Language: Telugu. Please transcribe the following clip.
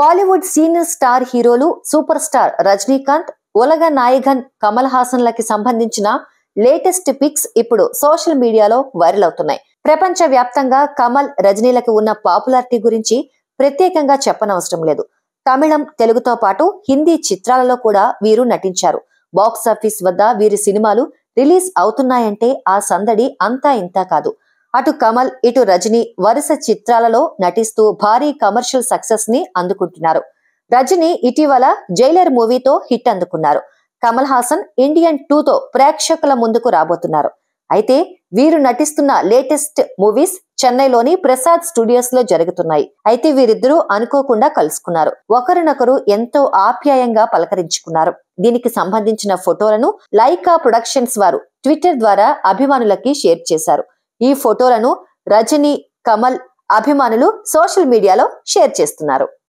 బాలీవుడ్ సీనియర్ స్టార్ హీరోలు సూపర్ స్టార్ రజనీకాంత్ ఉలగ నాయగన్ కమల్ హాసన్ లకి సంబంధించిన లేటెస్ట్ పిక్స్ ఇప్పుడు సోషల్ మీడియాలో వైరల్ అవుతున్నాయి ప్రపంచ వ్యాప్తంగా కమల్ రజనీలకు ఉన్న పాపులారిటీ గురించి ప్రత్యేకంగా చెప్పనవసరం లేదు తమిళం తెలుగుతో పాటు హిందీ చిత్రాలలో కూడా వీరు నటించారు బాక్స్ ఆఫీస్ వద్ద వీరి సినిమాలు రిలీజ్ అవుతున్నాయంటే ఆ సందడి అంతా ఇంతా కాదు అటు కమల్ ఇటు రజనీ వరుస చిత్రాలలో నటిస్తూ భారీ కమర్షియల్ సక్సెస్ ని అందుకుంటున్నారు రజనీ ఇటీవల జైలర్ మూవీతో హిట్ అందుకున్నారు కమల్ హాసన్ ఇండియన్ టూతో ప్రేక్షకుల ముందుకు రాబోతున్నారు అయితే వీరు నటిస్తున్న లేటెస్ట్ మూవీస్ చెన్నైలోని ప్రసాద్ స్టూడియోస్ లో జరుగుతున్నాయి అయితే వీరిద్దరూ అనుకోకుండా కలుసుకున్నారు ఒకరినొకరు ఎంతో ఆప్యాయంగా పలకరించుకున్నారు దీనికి సంబంధించిన ఫోటోలను లైకా ప్రొడక్షన్స్ వారు ట్విట్టర్ ద్వారా అభిమానులకి షేర్ చేశారు ఈ ఫోటోలను రజనీ కమల్ అభిమానులు సోషల్ మీడియాలో షేర్ చేస్తున్నారు